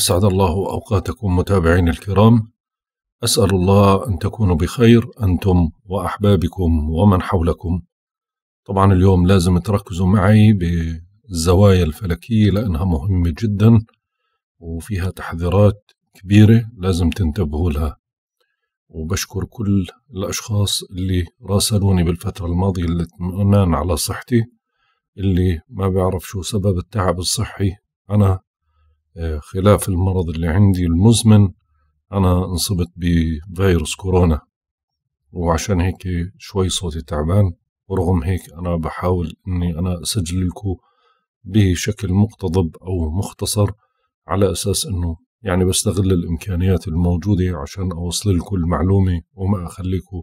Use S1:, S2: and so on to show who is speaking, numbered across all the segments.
S1: أسعد الله أوقاتكم متابعين الكرام أسأل الله أن تكونوا بخير أنتم وأحبابكم ومن حولكم طبعا اليوم لازم تركزوا معي بالزوايا الفلكية لأنها مهمة جدا وفيها تحذيرات كبيرة لازم تنتبهوا لها وبشكر كل الأشخاص اللي راسلوني بالفترة الماضية للاطمئنان على صحتي اللي ما بيعرف شو سبب التعب الصحي أنا خلاف المرض اللي عندي المزمن أنا انصبت بفيروس كورونا وعشان هيك شوي صوتي تعبان ورغم هيك أنا بحاول أني أنا أسجل لكم بشكل مقتضب أو مختصر على أساس أنه يعني بستغل الإمكانيات الموجودة عشان أوصل لكم المعلومة وما أخليكم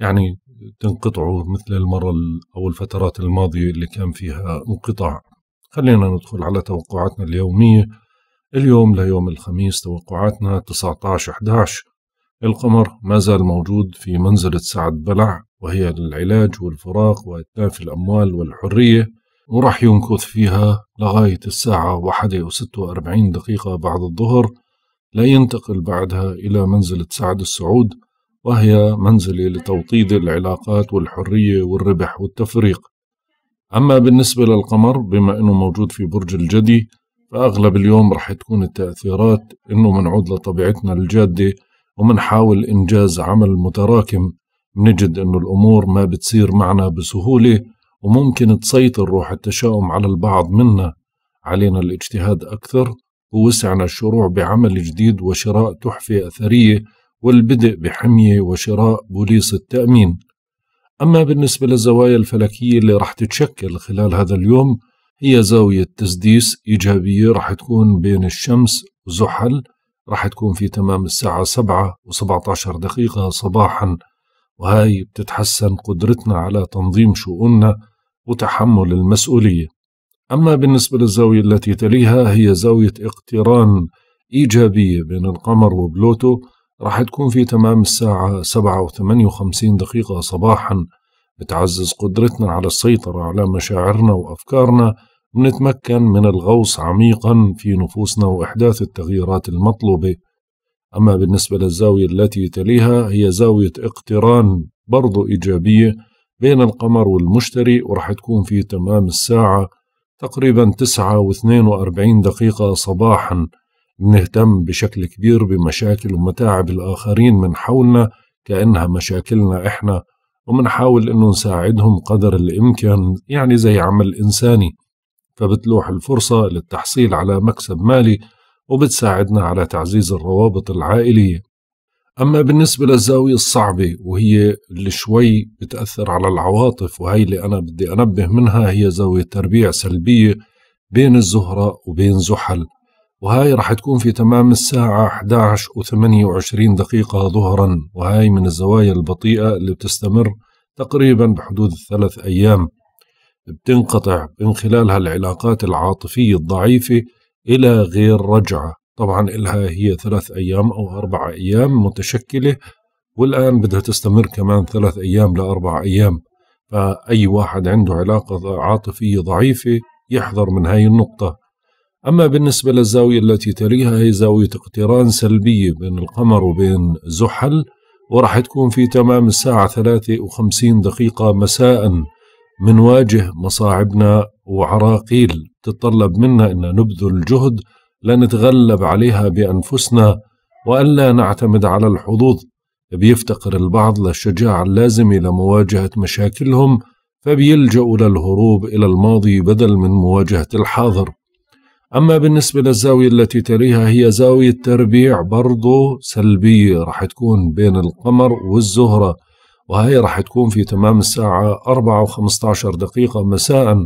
S1: يعني تنقطعوا مثل المرة أو الفترات الماضية اللي كان فيها انقطاع خلينا ندخل على توقعاتنا اليومية اليوم ليوم الخميس توقعاتنا 19 11 القمر ما زال موجود في منزلة سعد بلع وهي العلاج والفراق وإتلاف الأموال والحرية وراح ينكث فيها لغاية الساعة واحدة وستة وأربعين دقيقة بعد الظهر لينتقل بعدها إلى منزلة سعد السعود وهي منزلة لتوطيد العلاقات والحرية والربح والتفريق أما بالنسبة للقمر بما أنه موجود في برج الجدي فأغلب اليوم رح تكون التأثيرات إنه منعود لطبيعتنا الجادة ومنحاول إنجاز عمل متراكم نجد إنه الأمور ما بتصير معنا بسهولة وممكن تسيطر روح التشاؤم على البعض منا علينا الاجتهاد أكثر ووسعنا الشروع بعمل جديد وشراء تحفة أثرية والبدء بحمية وشراء بوليس التأمين أما بالنسبة للزوايا الفلكية اللي رح تتشكل خلال هذا اليوم هي زاوية تسديس إيجابية راح تكون بين الشمس وزحل راح تكون في تمام الساعة 7 و17 دقيقة صباحا وهاي بتتحسن قدرتنا على تنظيم شؤوننا وتحمل المسؤولية أما بالنسبة للزاوية التي تليها هي زاوية اقتران إيجابية بين القمر وبلوتو راح تكون في تمام الساعة 7 و58 دقيقة صباحا بتعزز قدرتنا على السيطرة على مشاعرنا وأفكارنا نتمكن من الغوص عميقا في نفوسنا وإحداث التغييرات المطلوبة أما بالنسبة للزاوية التي تليها هي زاوية اقتران برضو إيجابية بين القمر والمشتري ورح تكون في تمام الساعة تقريبا 9 و42 دقيقة صباحا بنهتم بشكل كبير بمشاكل ومتاعب الآخرين من حولنا كأنها مشاكلنا إحنا ومنحاول أنه نساعدهم قدر الإمكان يعني زي عمل إنساني فبتلوح الفرصة للتحصيل على مكسب مالي وبتساعدنا على تعزيز الروابط العائلية أما بالنسبة للزاوية الصعبة وهي اللي شوي بتأثر على العواطف وهي اللي أنا بدي أنبه منها هي زاوية تربيع سلبية بين الزهرة وبين زحل وهاي رح تكون في تمام الساعة 11 و 28 دقيقة ظهرا وهاي من الزوايا البطيئة اللي بتستمر تقريبا بحدود الثلاث أيام بتنقطع من خلالها العلاقات العاطفية الضعيفة إلى غير رجعة طبعا إلها هي ثلاث أيام أو أربع أيام متشكلة والآن بدها تستمر كمان ثلاث أيام لأربع أيام فأي واحد عنده علاقة عاطفية ضعيفة يحذر من هاي النقطة أما بالنسبة للزاوية التي تليها هي زاوية اقتران سلبية بين القمر وبين زحل وراح تكون في تمام الساعة ثلاثة وخمسين دقيقة مساءً منواجه مصاعبنا وعراقيل تتطلب منا أن نبذل جهد لنتغلب عليها بأنفسنا وألا نعتمد على الحظوظ بيفتقر البعض للشجاعة اللازمة لمواجهة مشاكلهم فبيلجأوا للهروب إلى الماضي بدل من مواجهة الحاضر أما بالنسبة للزاوية التي تليها هي زاوية تربيع برضو سلبية رح تكون بين القمر والزهرة وهي راح تكون في تمام الساعة 4 و15 دقيقة مساء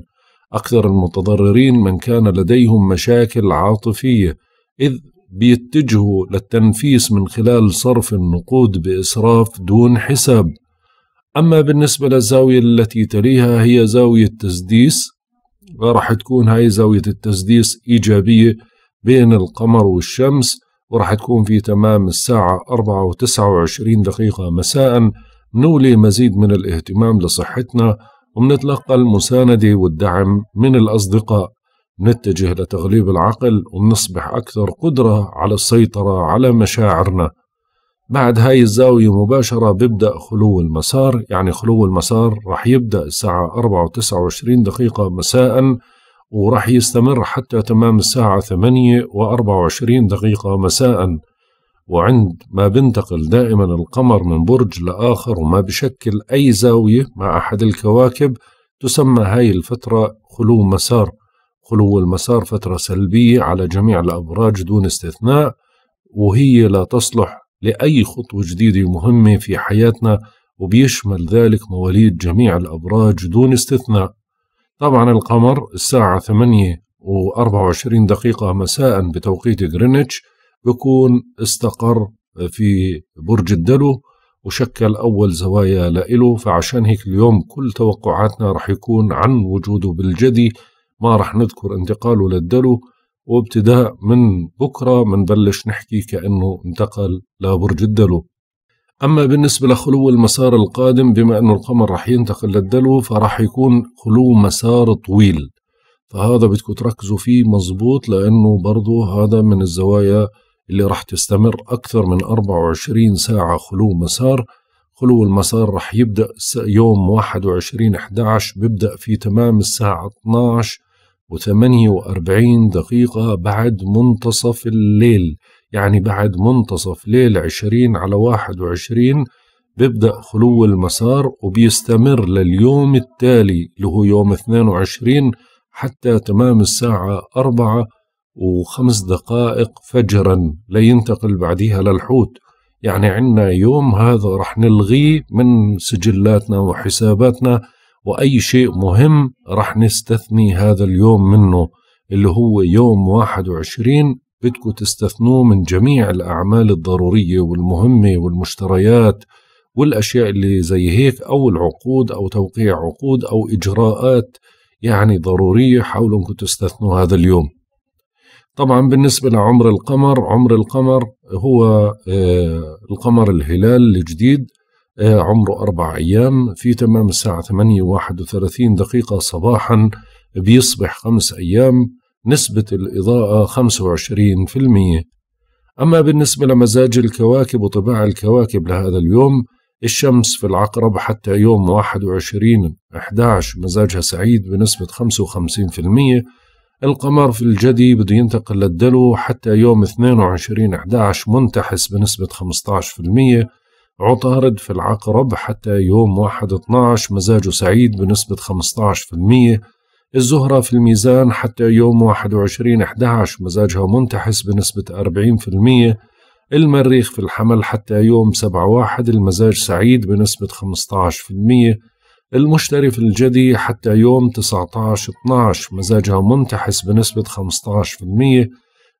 S1: أكثر المتضررين من كان لديهم مشاكل عاطفية إذ بيتجهوا للتنفيس من خلال صرف النقود بإسراف دون حساب أما بالنسبة للزاوية التي تليها هي زاوية تسديس راح تكون هاي زاوية التسديس إيجابية بين القمر والشمس وراح تكون في تمام الساعة 4 و29 دقيقة مساءً نولي مزيد من الاهتمام لصحتنا ومنتلقى المساندة والدعم من الأصدقاء نتجه لتغليب العقل ومنصبح أكثر قدرة على السيطرة على مشاعرنا بعد هاي الزاوية مباشرة ببدأ خلو المسار يعني خلو المسار رح يبدأ الساعة 4 و29 دقيقة مساء ورح يستمر حتى تمام الساعة 8 و24 دقيقة مساء وعند ما بينتقل دائما القمر من برج لآخر وما بشكل أي زاوية مع أحد الكواكب تسمى هاي الفترة خلو مسار خلو المسار فترة سلبية على جميع الأبراج دون استثناء وهي لا تصلح لأي خطوة جديدة مهمة في حياتنا وبيشمل ذلك مواليد جميع الأبراج دون استثناء طبعا القمر الساعة 8 و24 دقيقة مساء بتوقيت غرينتش بكون استقر في برج الدلو وشكل أول زوايا لإله فعشان هيك اليوم كل توقعاتنا رح يكون عن وجوده بالجدي ما رح نذكر انتقاله للدلو وابتداء من بكرة منبلش نحكي كأنه انتقل لبرج الدلو أما بالنسبة لخلو المسار القادم بما أنه القمر رح ينتقل للدلو فرح يكون خلو مسار طويل فهذا بدكم تركزوا فيه مظبوط لأنه برضه هذا من الزوايا اللي راح تستمر أكثر من 24 ساعة خلو مسار خلو المسار راح يبدأ يوم 21 11 بيبدأ في تمام الساعة 12 و48 دقيقة بعد منتصف الليل يعني بعد منتصف ليل 20 على 21 بيبدأ خلو المسار وبيستمر لليوم التالي اللي هو يوم 22 حتى تمام الساعة 4 وخمس دقائق فجرا لا ينتقل بعديها للحوت يعني عندنا يوم هذا رح نلغيه من سجلاتنا وحساباتنا وأي شيء مهم رح نستثني هذا اليوم منه اللي هو يوم 21 بدكم تستثنوه من جميع الأعمال الضرورية والمهمة والمشتريات والأشياء اللي زي هيك أو العقود أو توقيع عقود أو إجراءات يعني ضرورية حاولوا أنكم تستثنوا هذا اليوم طبعا بالنسبة لعمر القمر عمر القمر هو آه، القمر الهلال الجديد آه، عمره أربع أيام في تمام الساعة 8 واحد وثلاثين دقيقة صباحا بيصبح خمس أيام نسبة الإضاءة 25% أما بالنسبة لمزاج الكواكب وطباع الكواكب لهذا اليوم الشمس في العقرب حتى يوم 21 11 مزاجها سعيد بنسبة المية القمر في الجدي بده ينتقل للدلو حتى يوم 22 11 منتحس بنسبة 15% عطارد في العقرب حتى يوم 1 12 مزاجه سعيد بنسبة 15% الزهرة في الميزان حتى يوم 21 11 مزاجها منتحس بنسبة 40% المريخ في الحمل حتى يوم 7 1 المزاج سعيد بنسبة 15% المشتري في الجدي حتى يوم 19/12 مزاجها منتحس بنسبة 15%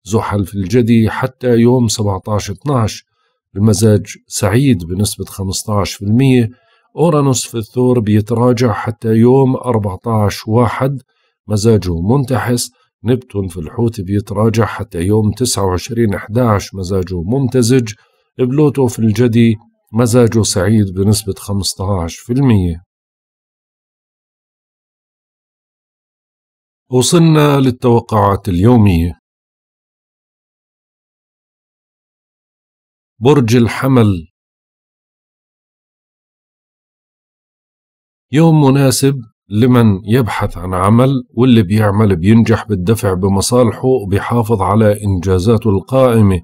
S1: زحل في الجدي حتى يوم 17/12 المزاج سعيد بنسبة 15% أورانوس في الثور بيتراجع حتى يوم 14/1 مزاجه منتحس نبتون في الحوت بيتراجع حتى يوم 29/11 مزاجه ممتزج
S2: بلوتو في الجدي مزاجه سعيد بنسبة 15% وصلنا للتوقعات اليومية برج الحمل يوم مناسب لمن يبحث عن عمل واللي بيعمل بينجح
S1: بالدفع بمصالحه وبيحافظ على إنجازاته القائمة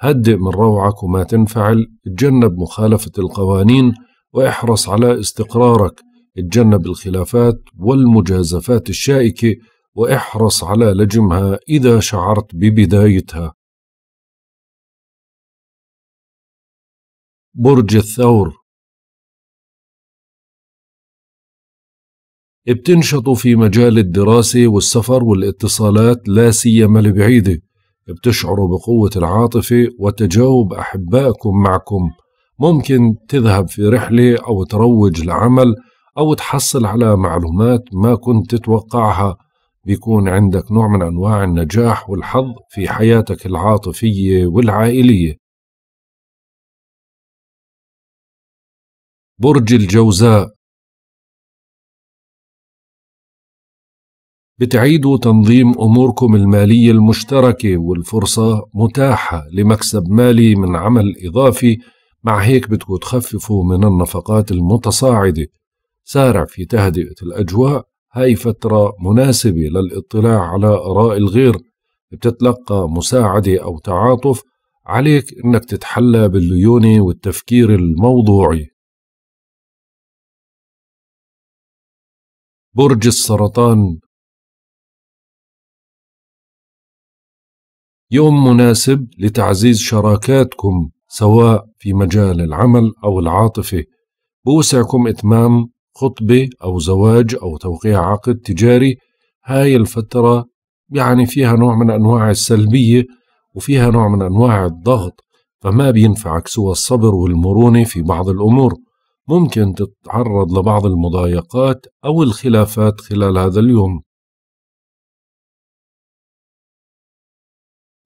S1: هدئ من روعك وما تنفعل اتجنب مخالفة القوانين واحرص على استقرارك اتجنب الخلافات والمجازفات الشائكة واحرص على
S2: لجمها إذا شعرت ببدايتها برج الثور بتنشطوا في مجال الدراسة والسفر والاتصالات
S1: لا سيما البعيدة بتشعروا بقوة العاطفة وتجاوب أحبائكم معكم ممكن تذهب في رحلة أو تروج لعمل أو تحصل على معلومات ما كنت تتوقعها بيكون عندك نوع من
S2: أنواع النجاح والحظ في حياتك العاطفية والعائلية برج الجوزاء بتعيدوا تنظيم أموركم المالية المشتركة والفرصة متاحة لمكسب مالي من
S1: عمل إضافي مع هيك بدكم تخففوا من النفقات المتصاعدة سارع في تهدئة الأجواء هاي فترة مناسبة للاطلاع على آراء الغير بتتلقى مساعدة أو تعاطف عليك إنك تتحلى
S2: بالليونة والتفكير الموضوعي برج السرطان يوم مناسب لتعزيز شراكاتكم
S1: سواء في مجال العمل أو العاطفة بوسعكم إتمام خطبة أو زواج أو توقيع عقد تجاري هاي الفترة يعني فيها نوع من أنواع السلبية وفيها نوع من أنواع الضغط فما بينفعك سوى الصبر والمرونة في بعض الأمور ممكن تتعرض لبعض
S2: المضايقات أو الخلافات خلال هذا اليوم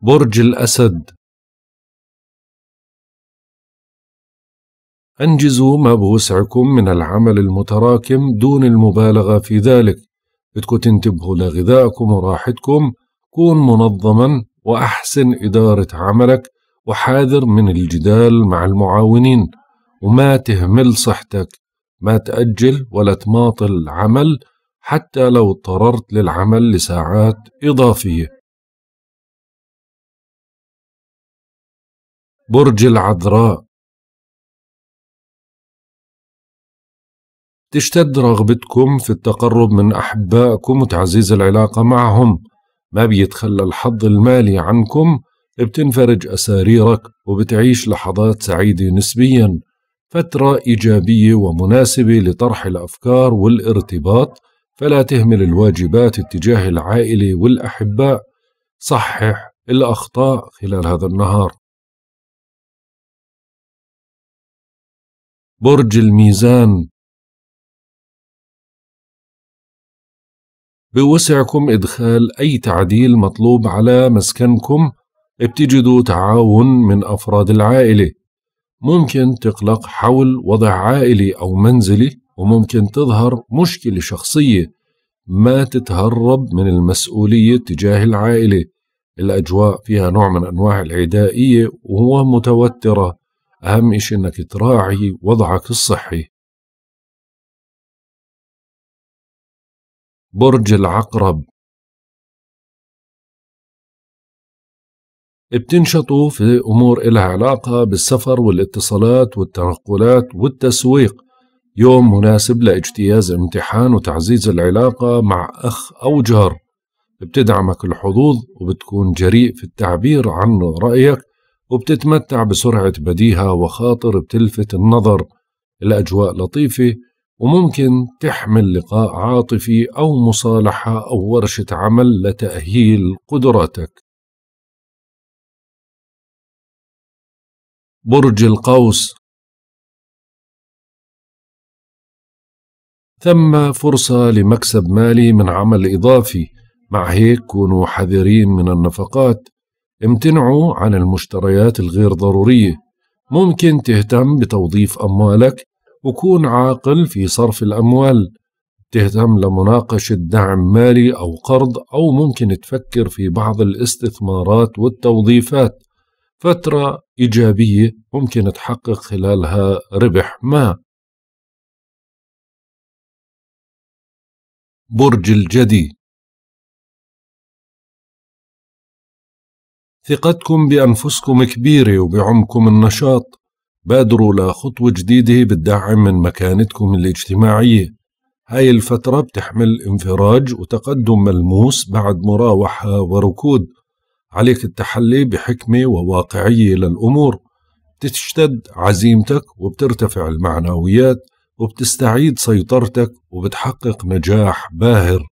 S2: برج الأسد أنجزوا ما بوسعكم من العمل المتراكم
S1: دون المبالغة في ذلك بدكم تنتبهوا لغذائكم وراحتكم كون منظما وأحسن إدارة عملك وحاذر من الجدال مع المعاونين وما تهمل صحتك ما تأجل
S2: ولا تماطل العمل حتى لو اضطررت للعمل لساعات إضافية برج العذراء تشتد رغبتكم في التقرب من أحبائكم وتعزيز العلاقة معهم
S1: ما بيتخلى الحظ المالي عنكم بتنفرج أساريرك وبتعيش لحظات سعيدة نسبيا فترة إيجابية ومناسبة لطرح الأفكار والارتباط فلا تهمل الواجبات اتجاه العائلة والأحباء
S2: صحح الأخطاء خلال هذا النهار برج الميزان بوسعكم إدخال أي
S1: تعديل مطلوب على مسكنكم بتجدوا تعاون من أفراد العائلة ممكن تقلق حول وضع عائلي أو منزلي وممكن تظهر مشكلة شخصية ما تتهرب من المسؤولية تجاه العائلة الأجواء فيها نوع من أنواع العدائية وهو متوترة
S2: أهم إشي أنك تراعي وضعك الصحي برج العقرب بتنشطوا في أمور إلها علاقة
S1: بالسفر والاتصالات والتنقلات والتسويق يوم مناسب لاجتياز امتحان وتعزيز العلاقة مع أخ أو جار بتدعمك الحظوظ وبتكون جريء في التعبير عن رأيك وبتتمتع بسرعة بديهة وخاطر بتلفت النظر الأجواء لطيفة وممكن
S2: تحمل لقاء عاطفي أو مصالحة أو ورشة عمل لتأهيل قدراتك برج القوس ثم فرصة لمكسب مالي من عمل إضافي مع هيك كونوا
S1: حذرين من النفقات امتنعوا عن المشتريات الغير ضرورية ممكن تهتم بتوظيف أموالك وكون عاقل في صرف الأموال تهتم لمناقشة دعم مالي أو قرض أو ممكن تفكر في بعض الاستثمارات والتوظيفات فترة إيجابية
S2: ممكن تحقق خلالها ربح ما برج الجدي ثقتكم بأنفسكم كبيرة وبعمكم
S1: النشاط بادروا لخطوة جديدة بتدعم من مكانتكم الاجتماعية هاي الفترة بتحمل انفراج وتقدم ملموس بعد مراوحة وركود عليك التحلي بحكمة وواقعية للأمور بتشتد عزيمتك وبترتفع المعنويات وبتستعيد سيطرتك
S2: وبتحقق نجاح باهر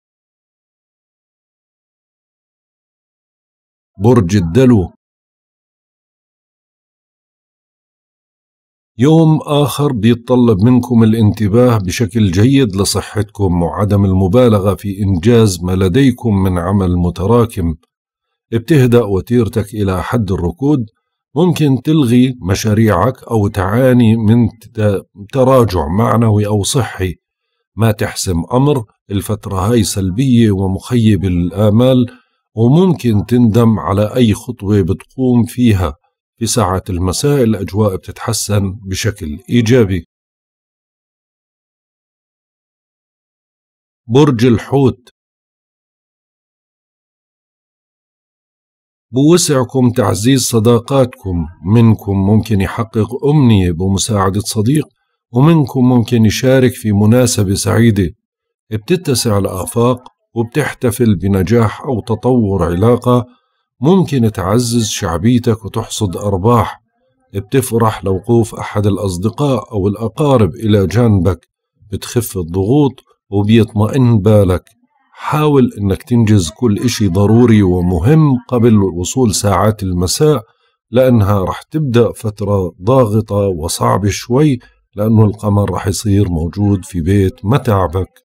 S2: برج الدلو يوم آخر بيتطلب منكم الانتباه بشكل
S1: جيد لصحتكم وعدم المبالغة في إنجاز ما لديكم من عمل متراكم بتهدأ وتيرتك إلى حد الركود ممكن تلغي مشاريعك أو تعاني من تراجع معنوي أو صحي ما تحسم أمر الفترة هاي سلبية ومخيبة للآمال وممكن تندم على أي خطوة بتقوم فيها في ساعات المساء
S2: الأجواء بتتحسن بشكل إيجابي برج الحوت بوسعكم تعزيز صداقاتكم منكم ممكن
S1: يحقق أمنية بمساعدة صديق ومنكم ممكن يشارك في مناسبة سعيدة بتتسع الآفاق وبتحتفل بنجاح أو تطور علاقة ممكن تعزز شعبيتك وتحصد أرباح بتفرح لوقوف أحد الأصدقاء أو الأقارب إلى جانبك بتخف الضغوط وبيطمئن بالك حاول أنك تنجز كل إشي ضروري ومهم قبل وصول ساعات المساء لأنها رح تبدأ فترة
S2: ضاغطة وصعبة شوي لأنه القمر رح يصير موجود في بيت متعبك